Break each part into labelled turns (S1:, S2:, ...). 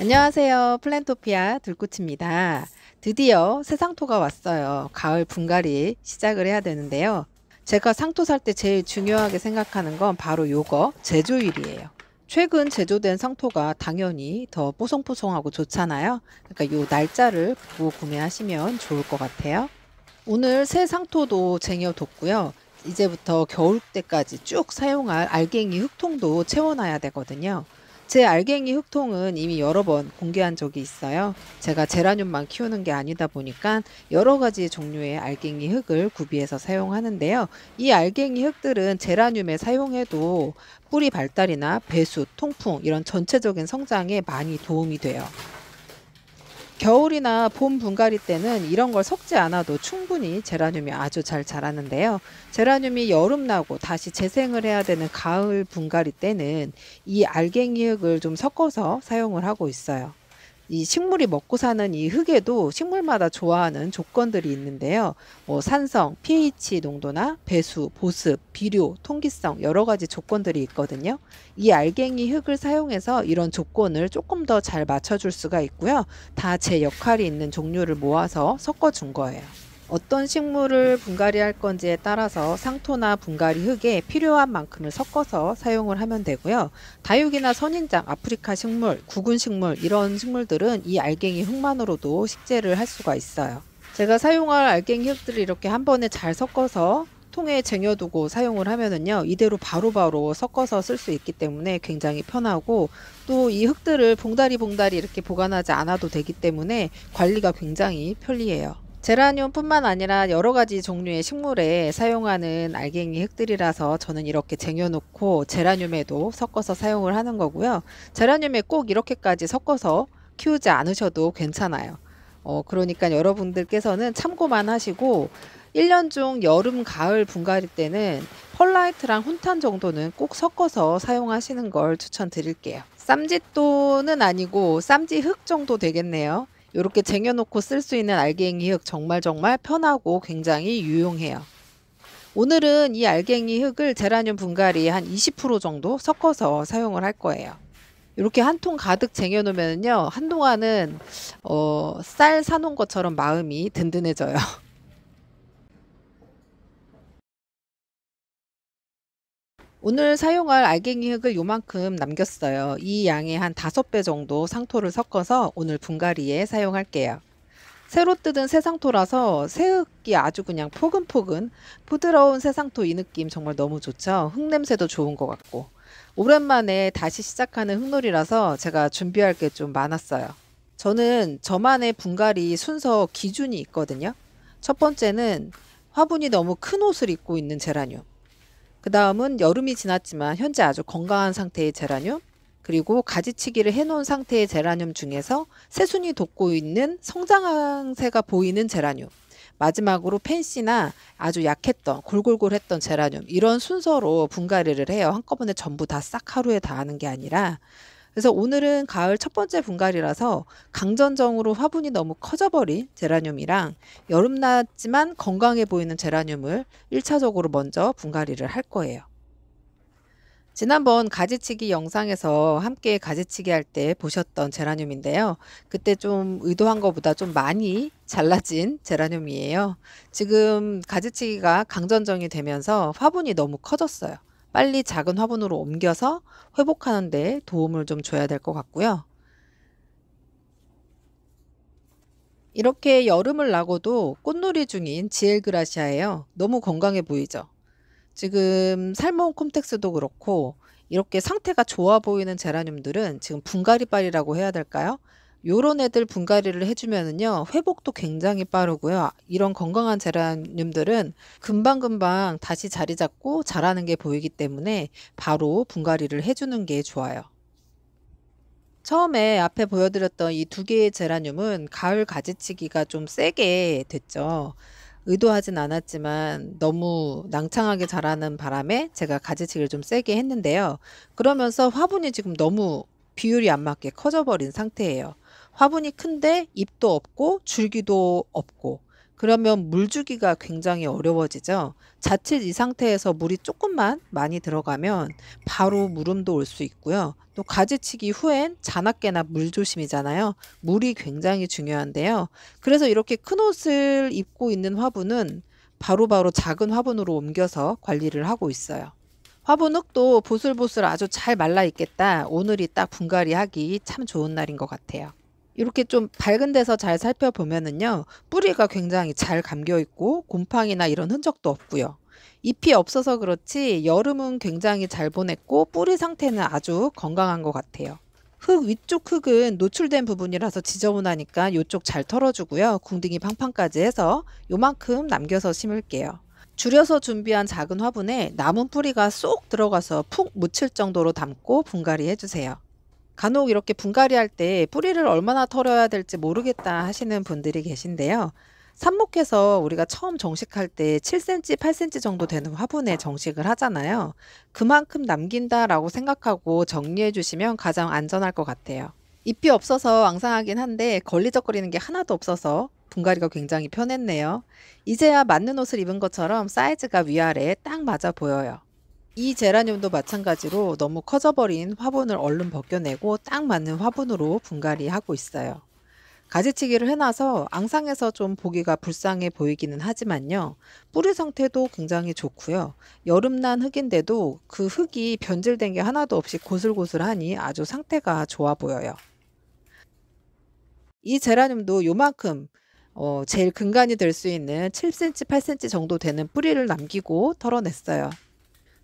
S1: 안녕하세요. 플랜토피아 들꽃입니다 드디어 새상토가 왔어요. 가을 분갈이 시작을 해야 되는데요. 제가 상토 살 때 제일 중요하게 생각하는 건 바로 요거 제조일이에요. 최근 제조된 상토가 당연히 더 뽀송뽀송하고 좋잖아요. 그러니까 요 날짜를 보고 구매하시면 좋을 것 같아요. 오늘 새 상토도 쟁여뒀고요. 이제부터 겨울 때까지 쭉 사용할 알갱이 흙통도 채워놔야 되거든요. 제 알갱이 흑통은 이미 여러 번 공개한 적이 있어요. 제가 제라늄만 키우는 게 아니다 보니까 여러 가지 종류의 알갱이 흙을 구비해서 사용하는데요. 이 알갱이 흙들은 제라늄에 사용해도 뿌리 발달이나 배수, 통풍 이런 전체적인 성장에 많이 도움이 돼요. 겨울이나 봄 분갈이 때는 이런 걸 섞지 않아도 충분히 제라늄이 아주 잘 자라는데요. 제라늄이 여름 나고 다시 재생을 해야 되는 가을 분갈이 때는 이 알갱이 흙을 좀 섞어서 사용을 하고 있어요. 이 식물이 먹고 사는 이 흙에도 식물마다 좋아하는 조건들이 있는데요. 뭐 산성, pH 농도나 배수, 보습, 비료, 통기성 여러 가지 조건들이 있거든요. 이 알갱이 흙을 사용해서 이런 조건을 조금 더 잘 맞춰줄 수가 있고요. 다 제 역할이 있는 종류를 모아서 섞어준 거예요. 어떤 식물을 분갈이 할 건지에 따라서 상토나 분갈이 흙에 필요한 만큼을 섞어서 사용을 하면 되고요. 다육이나 선인장, 아프리카 식물, 구근 식물 이런 식물들은 이 알갱이 흙만으로도 식재를 할 수가 있어요. 제가 사용할 알갱이 흙들을 이렇게 한 번에 잘 섞어서 통에 쟁여두고 사용을 하면은요 이대로 바로바로 바로 섞어서 쓸 수 있기 때문에 굉장히 편하고 또 이 흙들을 봉다리 봉다리 이렇게 보관하지 않아도 되기 때문에 관리가 굉장히 편리해요. 제라늄뿐만 아니라 여러 가지 종류의 식물에 사용하는 알갱이 흙들이라서 저는 이렇게 쟁여놓고 제라늄에도 섞어서 사용을 하는 거고요. 제라늄에 꼭 이렇게까지 섞어서 키우지 않으셔도 괜찮아요. 어, 그러니까 여러분들께서는 참고만 하시고 1년 중 여름, 가을 분갈이 때는 펄라이트랑 훈탄 정도는 꼭 섞어서 사용하시는 걸 추천드릴게요. 쌈짓도는 아니고 쌈지 흙 정도 되겠네요. 이렇게 쟁여놓고 쓸 수 있는 알갱이 흙 정말 정말 편하고 굉장히 유용해요. 오늘은 이 알갱이 흙을 제라늄 분갈이에 한 20% 정도 섞어서 사용을 할 거예요. 이렇게 한 통 가득 쟁여놓으면요 한동안은 어, 쌀 사놓은 것처럼 마음이 든든해져요. 오늘 사용할 알갱이 흙을 요만큼 남겼어요. 이 양의 한 5배 정도 상토를 섞어서 오늘 분갈이에 사용할게요. 새로 뜯은 새상토라서 새흙이 아주 그냥 포근포근 부드러운 새상토 이 느낌 정말 너무 좋죠. 흙냄새도 좋은 것 같고 오랜만에 다시 시작하는 흙놀이라서 제가 준비할 게 좀 많았어요. 저는 저만의 분갈이 순서 기준이 있거든요. 첫 번째는 화분이 너무 큰 옷을 입고 있는 제라늄. 그 다음은 여름이 지났지만 현재 아주 건강한 상태의 제라늄 그리고 가지치기를 해놓은 상태의 제라늄 중에서 새순이 돋고 있는 성장세가 보이는 제라늄 마지막으로 펜시나 아주 약했던 골골골했던 제라늄 이런 순서로 분갈이를 해요 한꺼번에 전부 다 싹 하루에 다 하는 게 아니라 그래서 오늘은 가을 첫 번째 분갈이라서 강전정으로 화분이 너무 커져버린 제라늄이랑 여름났지만 건강해 보이는 제라늄을 1차적으로 먼저 분갈이를 할 거예요. 지난번 가지치기 영상에서 함께 가지치기 할 때 보셨던 제라늄인데요. 그때 좀 의도한 것보다 좀 많이 잘라진 제라늄이에요. 지금 가지치기가 강전정이 되면서 화분이 너무 커졌어요. 빨리 작은 화분으로 옮겨서 회복하는 데 도움을 좀 줘야 될 것 같고요. 이렇게 여름을 나고도 꽃놀이 중인 지엘그라시아예요. 너무 건강해 보이죠? 지금 살몬 콤텍스도 그렇고 이렇게 상태가 좋아 보이는 제라늄들은 지금 분갈이빨이라고 해야 될까요? 요런 애들 분갈이를 해주면은요 회복도 굉장히 빠르고요 이런 건강한 제라늄들은 금방금방 다시 자리 잡고 자라는 게 보이기 때문에 바로 분갈이를 해주는 게 좋아요 처음에 앞에 보여드렸던 이 두 개의 제라늄은 가을 가지치기가 좀 세게 됐죠 의도하진 않았지만 너무 낭창하게 자라는 바람에 제가 가지치기를 좀 세게 했는데요 그러면서 화분이 지금 너무 비율이 안 맞게 커져버린 상태예요. 화분이 큰데 잎도 없고 줄기도 없고 그러면 물 주기가 굉장히 어려워지죠. 자칫 이 상태에서 물이 조금만 많이 들어가면 바로 물음도올 수 있고요. 또 가지치기 후엔 자나깨나 물조심이잖아요. 물이 굉장히 중요한데요. 그래서 이렇게 큰 옷을 입고 있는 화분은 바로바로 바로 작은 화분으로 옮겨서 관리를 하고 있어요. 화분흙도 보슬보슬 아주 잘 말라 있겠다. 오늘이 딱 분갈이 하기 참 좋은 날인 것 같아요. 이렇게 좀 밝은 데서 잘 살펴보면은요. 뿌리가 굉장히 잘 감겨 있고 곰팡이나 이런 흔적도 없고요. 잎이 없어서 그렇지 여름은 굉장히 잘 보냈고 뿌리 상태는 아주 건강한 것 같아요. 흙 위쪽 흙은 노출된 부분이라서 지저분하니까 이쪽 잘 털어주고요. 궁둥이 팡팡까지 해서 요만큼 남겨서 심을게요. 줄여서 준비한 작은 화분에 남은 뿌리가 쏙 들어가서 푹 묻힐 정도로 담고 분갈이 해주세요. 간혹 이렇게 분갈이 할 때 뿌리를 얼마나 털어야 될지 모르겠다 하시는 분들이 계신데요. 삽목해서 우리가 처음 정식할 때 7cm, 8cm 정도 되는 화분에 정식을 하잖아요. 그만큼 남긴다라고 생각하고 정리해 주시면 가장 안전할 것 같아요. 잎이 없어서 앙상하긴 한데 걸리적거리는 게 하나도 없어서 분갈이가 굉장히 편했네요. 이제야 맞는 옷을 입은 것처럼 사이즈가 위아래에 딱 맞아 보여요. 이 제라늄도 마찬가지로 너무 커져버린 화분을 얼른 벗겨내고 딱 맞는 화분으로 분갈이하고 있어요. 가지치기를 해놔서 앙상해서 좀 보기가 불쌍해 보이기는 하지만요. 뿌리 상태도 굉장히 좋고요. 여름난 흙인데도 그 흙이 변질된 게 하나도 없이 고슬고슬하니 아주 상태가 좋아 보여요. 이 제라늄도 요만큼 어, 제일 근간이 될 수 있는 7cm, 8cm 정도 되는 뿌리를 남기고 털어냈어요.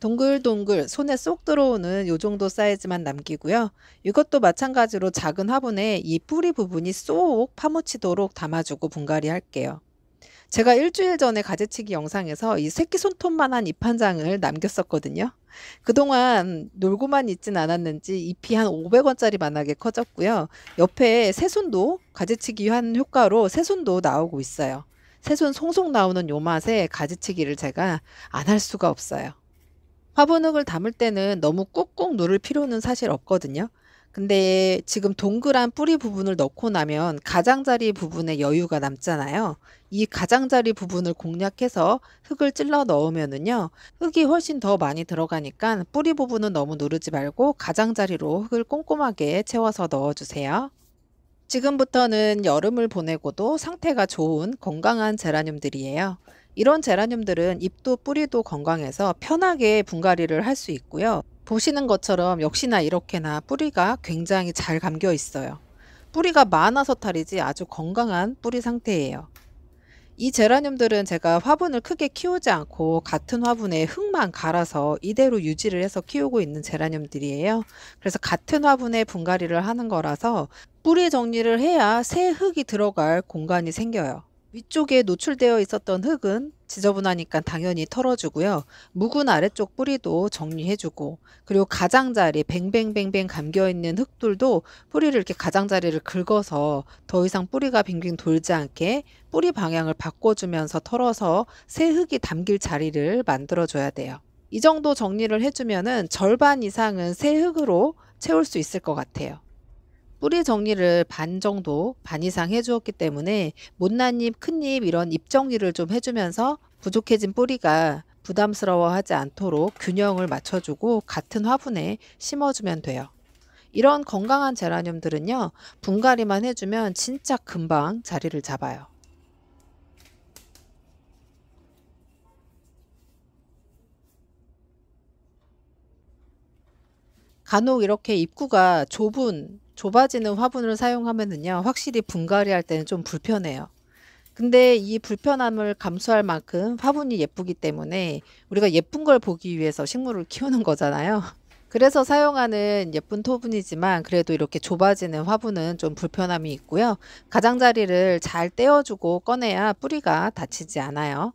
S1: 동글동글 손에 쏙 들어오는 요 정도 사이즈만 남기고요. 이것도 마찬가지로 작은 화분에 이 뿌리 부분이 쏙 파묻히도록 담아주고 분갈이 할게요. 제가 일주일 전에 가지치기 영상에서 이 새끼 손톱만한 입한 장을 남겼었거든요. 그동안 놀고만 있진 않았는지 잎이 한 500원짜리 만하게 커졌고요. 옆에 새순도 가지치기 한 효과로 새순도 나오고 있어요. 새순 송송 나오는 요 맛에 가지치기를 제가 안 할 수가 없어요. 화분흙을 담을 때는 너무 꾹꾹 누를 필요는 사실 없거든요. 근데 지금 동그란 뿌리 부분을 넣고 나면 가장자리 부분에 여유가 남잖아요. 이 가장자리 부분을 공략해서 흙을 찔러 넣으면은요. 흙이 훨씬 더 많이 들어가니까 뿌리 부분은 너무 누르지 말고 가장자리로 흙을 꼼꼼하게 채워서 넣어주세요. 지금부터는 여름을 보내고도 상태가 좋은 건강한 제라늄들이에요. 이런 제라늄들은 잎도 뿌리도 건강해서 편하게 분갈이를 할 수 있고요. 보시는 것처럼 역시나 이렇게나 뿌리가 굉장히 잘 감겨 있어요. 뿌리가 많아서 탈이지 아주 건강한 뿌리 상태예요. 이 제라늄들은 제가 화분을 크게 키우지 않고 같은 화분에 흙만 갈아서 이대로 유지를 해서 키우고 있는 제라늄들이에요. 그래서 같은 화분에 분갈이를 하는 거라서 뿌리 정리를 해야 새 흙이 들어갈 공간이 생겨요. 위쪽에 노출되어 있었던 흙은 지저분하니까 당연히 털어주고요. 묵은 아래쪽 뿌리도 정리해주고 그리고 가장자리 뱅뱅뱅뱅 감겨있는 흙들도 뿌리를 이렇게 가장자리를 긁어서 더 이상 뿌리가 빙빙 돌지 않게 뿌리 방향을 바꿔주면서 털어서 새 흙이 담길 자리를 만들어줘야 돼요. 이 정도 정리를 해주면은 절반 이상은 새 흙으로 채울 수 있을 것 같아요. 뿌리 정리를 반 정도, 반 이상 해주었기 때문에 못난 잎, 큰잎 이런 잎 정리를 좀 해주면서 부족해진 뿌리가 부담스러워하지 않도록 균형을 맞춰주고 같은 화분에 심어주면 돼요. 이런 건강한 제라늄들은요, 분갈이만 해주면 진짜 금방 자리를 잡아요. 간혹 이렇게 입구가 좁은 좁아지는 화분을 사용하면은요 확실히 분갈이 할 때는 좀 불편해요. 근데 이 불편함을 감수할 만큼 화분이 예쁘기 때문에 우리가 예쁜 걸 보기 위해서 식물을 키우는 거잖아요. 그래서 사용하는 예쁜 토분이지만 그래도 이렇게 좁아지는 화분은 좀 불편함이 있고요. 가장자리를 잘 떼어주고 꺼내야 뿌리가 다치지 않아요.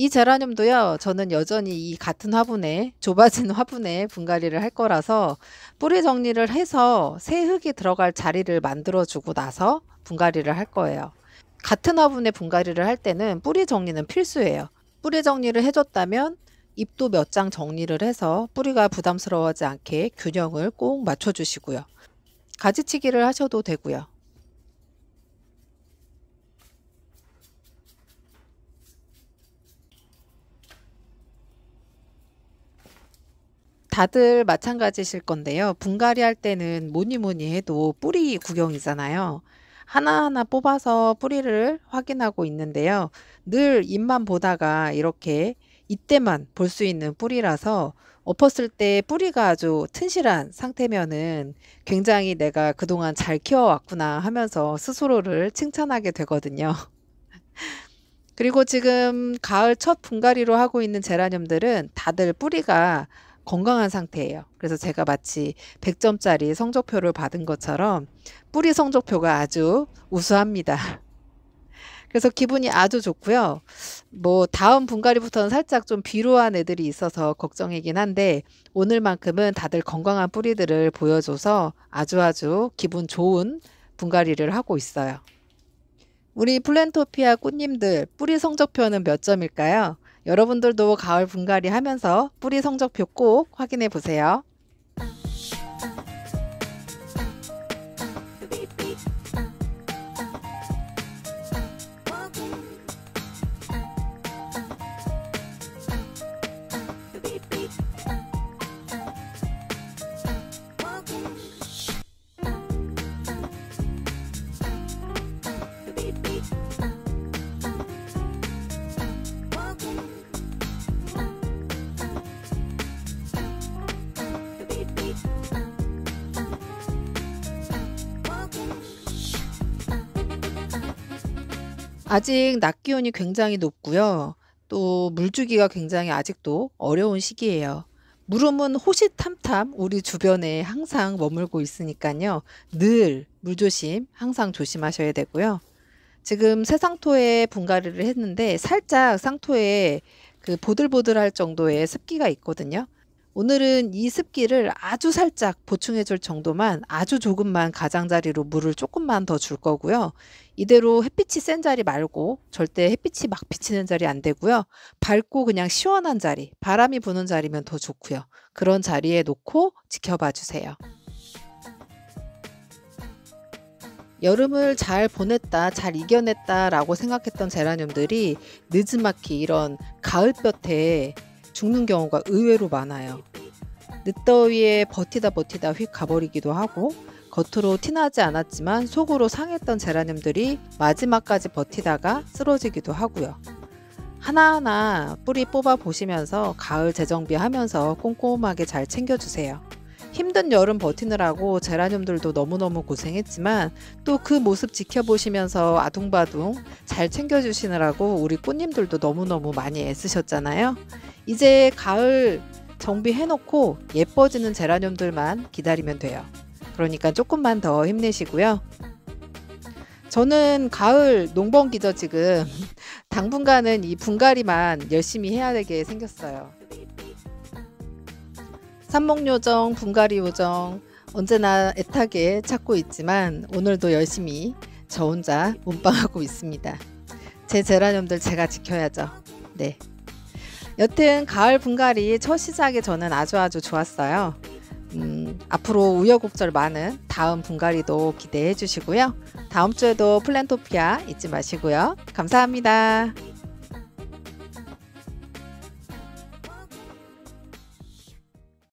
S1: 이 제라늄도요, 저는 여전히 이 같은 화분에, 좁아진 화분에 분갈이를 할 거라서 뿌리 정리를 해서 새 흙이 들어갈 자리를 만들어주고 나서 분갈이를 할 거예요. 같은 화분에 분갈이를 할 때는 뿌리 정리는 필수예요. 뿌리 정리를 해줬다면 잎도 몇 장 정리를 해서 뿌리가 부담스러워하지 않게 균형을 꼭 맞춰주시고요. 가지치기를 하셔도 되고요. 다들 마찬가지실 건데요. 분갈이 할 때는 뭐니 뭐니 해도 뿌리 구경이잖아요. 하나하나 뽑아서 뿌리를 확인하고 있는데요. 늘입만 보다가 이렇게 이때만 볼 수 있는 뿌리라서 엎었을 때 뿌리가 아주 튼실한 상태면은 굉장히 내가 그동안 잘 키워왔구나 하면서 스스로를 칭찬하게 되거든요. 그리고 지금 가을 첫 분갈이로 하고 있는 제라늄들은 다들 뿌리가 건강한 상태예요. 그래서 제가 마치 100점짜리 성적표를 받은 것처럼 뿌리 성적표가 아주 우수합니다. 그래서 기분이 아주 좋고요. 뭐 다음 분갈이부터는 살짝 좀 비루한 애들이 있어서 걱정이긴 한데 오늘만큼은 다들 건강한 뿌리들을 보여줘서 아주 아주 기분 좋은 분갈이를 하고 있어요. 우리 플랜토피아 꽃님들 뿌리 성적표는 몇 점일까요? 여러분들도 가을 분갈이 하면서 뿌리 성적표 꼭 확인해 보세요. 아직 낮 기온이 굉장히 높고요. 또 물주기가 굉장히 아직도 어려운 시기예요. 물음은 호시탐탐 우리 주변에 항상 머물고 있으니까요. 늘 물조심 항상 조심하셔야 되고요. 지금 새 상토에 분갈이를 했는데 살짝 상토에 그 보들보들할 정도의 습기가 있거든요. 오늘은 이 습기를 아주 살짝 보충해 줄 정도만 아주 조금만 가장자리로 물을 조금만 더 줄 거고요. 이대로 햇빛이 센 자리 말고 절대 햇빛이 막 비치는 자리 안 되고요. 밝고 그냥 시원한 자리, 바람이 부는 자리면 더 좋고요. 그런 자리에 놓고 지켜봐 주세요. 여름을 잘 보냈다, 잘 이겨냈다라고 생각했던 제라늄들이 느즈마키 이런 가을볕에 죽는 경우가 의외로 많아요. 늦더위에 버티다 버티다 휙 가버리기도 하고 겉으로 티나지 않았지만 속으로 상했던 제라늄들이 마지막까지 버티다가 쓰러지기도 하고요. 하나하나 뿌리 뽑아 보시면서 가을 재정비하면서 꼼꼼하게 잘 챙겨주세요. 힘든 여름 버티느라고 제라늄들도 너무너무 고생했지만 또 그 모습 지켜보시면서 아둥바둥 잘 챙겨주시느라고 우리 꽃님들도 너무너무 많이 애쓰셨잖아요. 이제 가을 정비해놓고 예뻐지는 제라늄들만 기다리면 돼요. 그러니까 조금만 더 힘내시고요. 저는 가을 농번기죠 지금 당분간은 이 분갈이만 열심히 해야 되게 생겼어요. 삼목요정, 분갈이요정 언제나 애타게 찾고 있지만 오늘도 열심히 저 혼자 몸빵하고 있습니다. 제 제라늄들 제가 지켜야죠. 네. 여튼 가을 분갈이 첫 시작에 저는 아주 아주 좋았어요. 음, 앞으로 우여곡절 많은 다음 분갈이도 기대해 주시고요. 다음 주에도 플랜토피아 잊지 마시고요. 감사합니다.